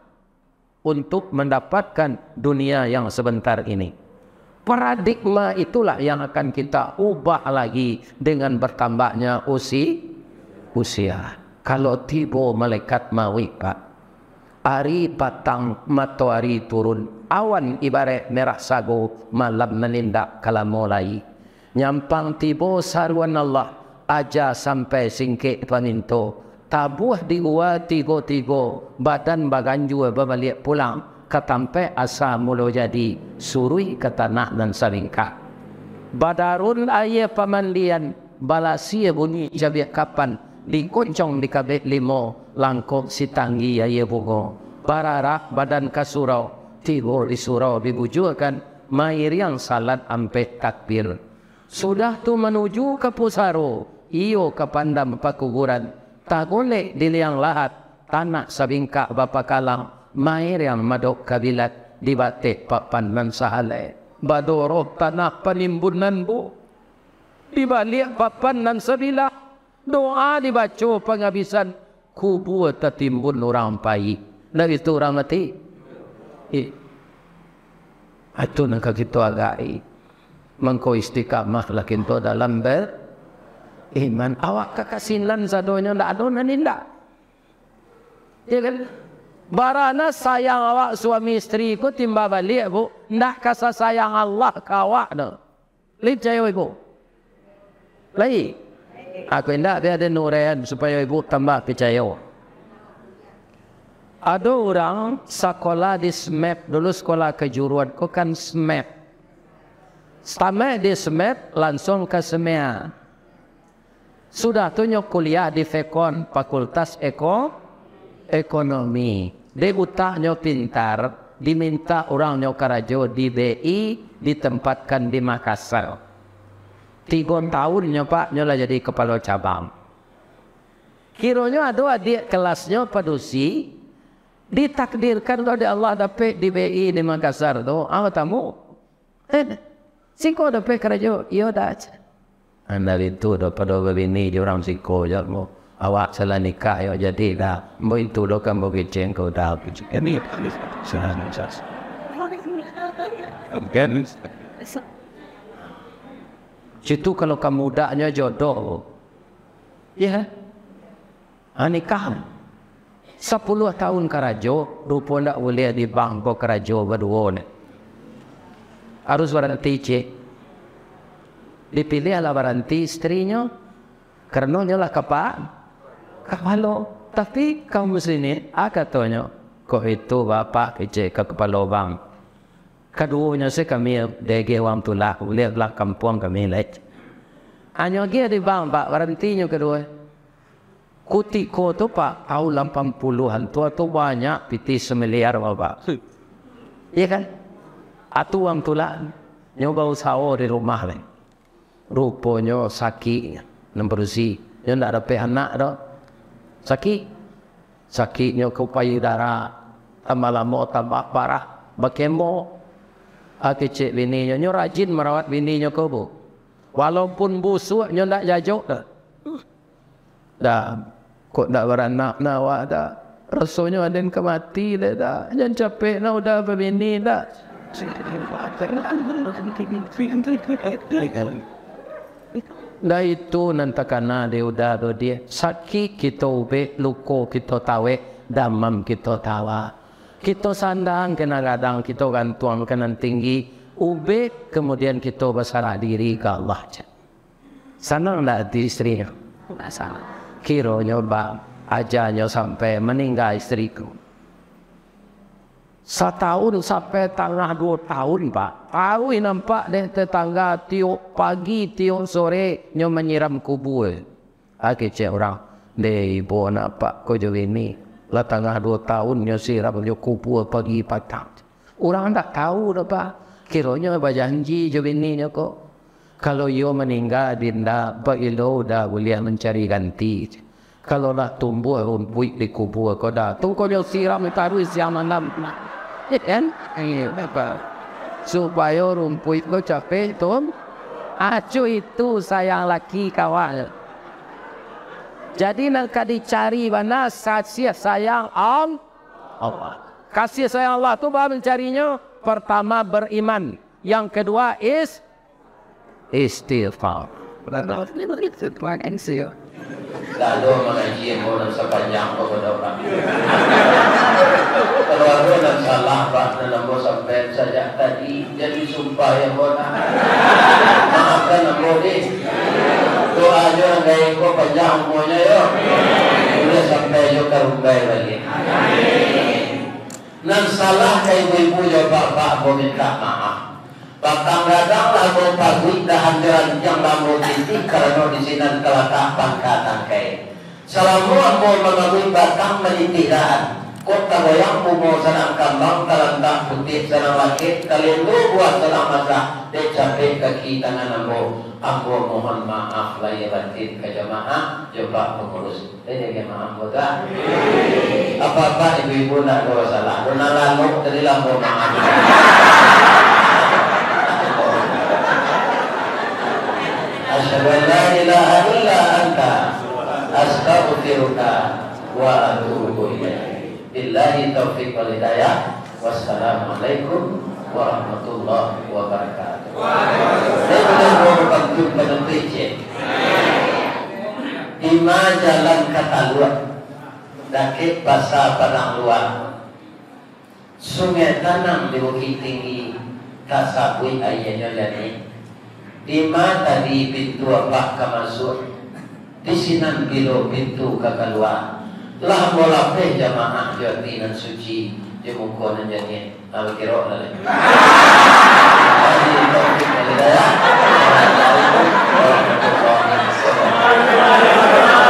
Speaker 1: untuk mendapatkan dunia yang sebentar ini paradigma itulah yang akan kita ubah lagi dengan bertambahnya usi, usia. Kalau tiba malaikat mawi, Pak, hari batang matahari turun, awan ibarat merah sago malam menindak kala mulai. Nyampang tiba saruan Allah, aja sampai singkik paninto, tabuh diuwa tigo-tigo, badan baganjua berbalik pulang, katampe asa mulu jadi surui ke tanah dan saringka. Badarun ayah pamanlian balasi bunyi jabi kapan dikoncong di kabeh limo langkok sitangi tangi ayah bungo. Bararah badan kasurau tibur di surau dibujukan mair yang salat ampe takbir. Sudah tu menuju ke pusaro, iyo ke pandam pakuguran, tak boleh di liang lahat, tanah sabingka bapa kalang, mairiam madok kabilat di batik papan man sahalai baduro tanak panimbunan bu di balik papan nan sabila doa dibaca penghabisan kubur tertimbun orang pai dari itu orang mati eh. itu nak kita agai mengko istiqamah lakin tu dalam ber iman awak kakasinlan sadonya ndak ado nan inda ya kan Barana sayang awak suami isteri ku timba balik bu. Nak kasa sayang Allah ke awak tu. Lain cahaya ibu. Lain. Aku indah dia ada nurian supaya ibu tambah percaya. Ada orang sekolah di SMAP. E dulu sekolah kejuruan ku kan SMAP. E Setamai di SMAP e langsung ke SMA. Sudah tunjuk kuliah di FEKON Fakultas Ekonomi ekonomi. Degutahnya pintar, diminta orangnya karajo di BI, ditempatkan di Makassar. Tiga tahunnya Pak, nyola jadi kepala cabang. Kiranya ada di kelasnya padusi, ditakdirkan oleh Allah dapat di BI di Makassar. tu. apa ah, tamu? Eh, siko dapat karajo, iya dah. Anda itu dapat dua ini, orang siko, jatuh awak salah nikah yo jadi dah mungkin tu dok kan bagi ceng kau dah tu ini senang sas kan situ kalau kamu mudanya jodoh ya ha nikah 10 tahun kerajo rupo ndak boleh di bangko kerajo berdua ni harus berhenti cik dipilih ala waranti istrinya kerana dia lah kapal kepala. Tapi kaum muslimin, ah katanya, kau itu bapa kece ke kepala bang. Kaduanya se kami dege wang tulah, lah, boleh lah kampung kami lec. Hanya lagi di bang, pak, berhentinya kedua. Kuti kau tu, pak, tahu lampang puluhan tu, atau banyak, piti semiliar, bapa. Ya kan? Atu ah, wang tulah, lah, nyoba usaha di rumah, ben. rupanya sakit, nombor si, yang ada pihak anak dah sakit sakitnya kupai darah tambah lama tambah parah bekemo ah, kecil bininya nyo rajin merawat bininya kau bu walaupun busuk nyo ndak jajok uh. dah dah ko ndak beranak nah wa dah rasanya ada yang mati dah dah jan capek nah udah bebini dah Dah itu nanti kena dia udah tu dia sakit kita ube luko kita tawe damam kita tawa. Kita sandang kena radang kita gantuan kena tinggi ube kemudian kita bersara diri ke Allah. Sanang lah di istri. Nah, Kiro nyoba ajanya sampai meninggal istriku. Setahun sampai tengah dua tahun pak. Tahu nampak deh tetangga tiup pagi tiup sore nyo menyiram kubur. Aki cek orang deh ibu nak pak kau jadi ni. Lah tengah dua tahun nyo siram nyo kubur pagi patang. Orang tak tahu deh pak. Kiranya apa janji jadi ni nyo kok. Kalau yo meninggal dinda, pak ilo dah boleh mencari ganti. Kalau nak tumbuh rumput di kubur kau dah. Tunggu kau siram, taruh siang malam kan supaya rumput kau capek tu acu itu sayang laki kawal jadi nak dicari mana kasih sayang Allah. Allah. Kasih sayang Allah tu bahawa mencarinya pertama beriman, yang kedua is istighfar. Lalu mengaji yang sepanjang kepada orang perkara yang salah Bahkan nombor sampai saja tadi Jadi sumpah yang mana? Maafkan nombor ni Doa je anda ikut panjang umurnya yo. Boleh sampai yo ke rumbai lagi Nak salah ke ibu-ibu yo bapak Boleh maaf Bakang radang lah mau pagi dah hajaran yang lah mau titik kerana di sini telah tak pangkatan kaya. Selama mau mengalami bakang menitikan, kot kagoyang pumo sa nang kambang talanta putih sa nang lakit kalindo buat sa nang masa de capek kakita na nang mohon maaf lahir batin ke jamaah coba mengurus ini dia maaf buta apa-apa ibu-ibu nak kau salah kau nak lalu jadi lah mohon maaf Asyhadu an la ilaha illa anta astaghfiruka wa atubu ilaik billahi taufiq wal hidayah wassalamualaikum warahmatullahi wabarakatuh waalaikumsalam dan kita jumpa dalam PC ima jalan kata luar dakit basa padang luar sungai tanam di bukit tinggi tak sabui ayahnya Di Lima di pintu apa kamasur Di sinan bilo pintu kakaluan lah bola pen jamaah yang nan suci di muka nan jadi al kiro lah le. Terima kasih.